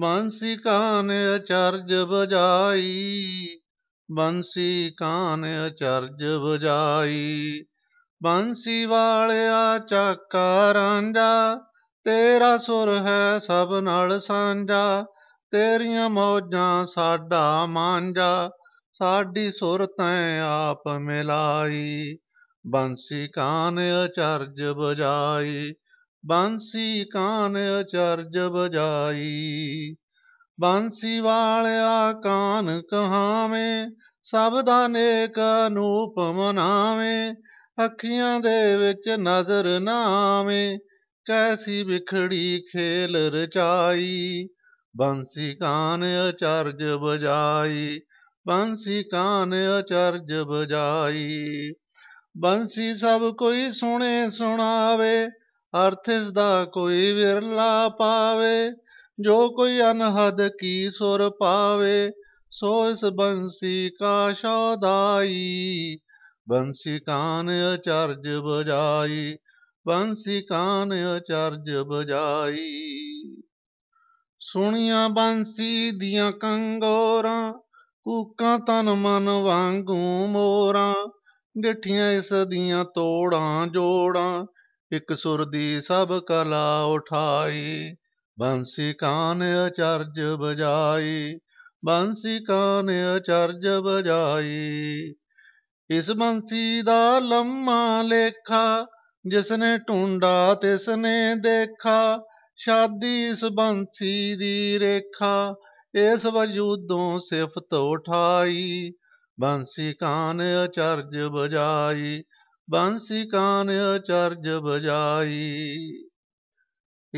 ਬੰਸੀ ਕਾਨ ਅਚਰਜ ਬਜਾਈ ਬੰਸੀ ਕਾਨ ਅਚਰਜ ਬਜਾਈ ਬੰਸੀ ਵਾਲਿਆ ਚਾਕਾ ਰਾਂਝਾ ਤੇਰਾ ਸੁਰ ਹੈ ਸਭ ਨਾਲ ਸਾਂਝਾ ਤੇਰੀਆਂ ਮੋਜਾਂ ਸਾਡਾ ਮਾਂਝਾ ਸਾਡੀ ਸੁਰ ਤੈ ਆਪ ਮਿਲਾਈ ਬੰਸੀ ਕਾਨ ਅਚਰਜ ਬਜਾਈ ਬਾਂਸੀ ਕਾਨ ਅਚਰਜ ਬਜਾਈ ਬਾਂਸੀ ਵਾਲਿਆ ਕਾਨ ਕਹਾਵੇਂ ਸਭ ਦਾ ਨੇਕ ਅਨੂਪ ਮਨਾਵੇਂ ਅੱਖੀਆਂ ਦੇ ਵਿੱਚ ਨਜ਼ਰ ਨਾਵੇਂ ਕੈਸੀ ਵਿਖੜੀ ਖੇਲ ਰਚਾਈ ਬਾਂਸੀ ਕਾਨ ਅਚਰਜ ਬਜਾਈ ਬਾਂਸੀ ਕਾਨ ਅਚਰਜ ਬਜਾਈ ਬੰਸੀ ਸਭ ਕੋਈ ਸੁਣੇ ਸੁਣਾਵੇ ਅਰਥ ਇਸ ਦਾ ਕੋਈ ਵਿਰਲਾ ਪਾਵੇ ਜੋ ਕੋਈ ਅਨਹਦ ਕੀ ਸੁਰ ਪਾਵੇ ਸੋ ਇਸ ਬੰਸੀ ਕਾ ਸ਼ੋਦਾਈ ਬੰਸੀ ਕਾਨ ਅਚਰਜ ਬਜਾਈ ਬੰਸੀ ਕਾਨ ਅਚਰਜ ਬਜਾਈ ਸੁਣੀਆਂ ਬੰਸੀ ਦੀਆਂ ਕੰਗੋਰਾਂ ਕੂਕਾਂ ਤਨ ਮਨ ਵਾਂਗੂ ਮੋਰਾਂ ਗਿੱਠੀਆਂ ਇਸ ਦੀਆਂ ਤੋੜਾਂ ਜੋੜਾਂ ਇਕ ਸੁਰ ਦੀ ਸਭ ਕਲਾ ਉਠਾਈ ਬੰਸੀ ਕਾਨ ਅਚਰਜ ਬਜਾਈ ਬੰਸੀ ਕਾਨ ਅਚਰਜ ਬਜਾਈ ਇਸ ਬੰਸੀ ਦਾ ਲੰਮਾ ਲੇਖਾ ਜਿਸਨੇ ਟੁੰਡਾ ਤਿਸਨੇ ਦੇਖਾ ਸ਼ਾਦੀ ਇਸ ਬੰਸੀ ਦੀ ਰੇਖਾ ਇਸ ਵਜੂਦੋਂ ਸਿਫਤ ਉਠਾਈ ਬੰਸੀ ਕਾਨ ਅਚਰਜ ਬਜਾਈ ਬੰਸੀ ਕਾਨ ਅਚਰਜ ਬਜਾਈ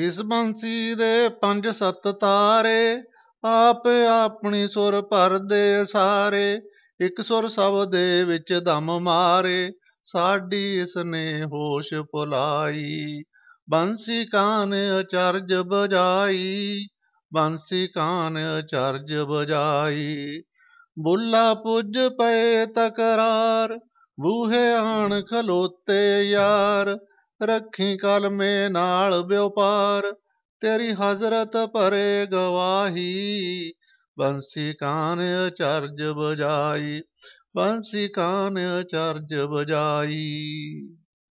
ਇਸ ਬੰਸੀ ਦੇ ਪੰਜ ਸੱਤ ਤਾਰੇ ਆਪ ਆਪਣੀ ਸੁਰ ਭਰਦੇ ਸਾਰੇ ਇੱਕ ਸੁਰ ਸਭ ਦੇ ਵਿੱਚ ਦਮ ਮਾਰੇ ਸਾਡੀ ਇਸ ਨੇ ਹੋਸ਼ ਪੁਲਾਈ ਬੰਸੀ ਕਾਨ ਅਚਰਜ ਬਜਾਈ ਬੰਸੀ ਕਾਨ ਅਚਰਜ ਬਜਾਈ ਬੁੱਲਾ ਪੁੱਜ ਪਏ ਤਕਰਾਰ ਬੂਹੇ ਆਣ ਖਲੋਤੇ ਯਾਰ ਰੱਖੀ ਕਲਮੇ ਨਾਲ ਵਿਉਪਾਰ ਤੇਰੀ ਹਜ਼ਰਤ ਭਰੇ ਗਵਾਹੀ ਬੰਸੀ ਕਾਨ ਅਚਰਜ ਬਜਾਈ ਬੰਸੀ ਕਾਨ ਅਚਰਜ ਬਜਾਈ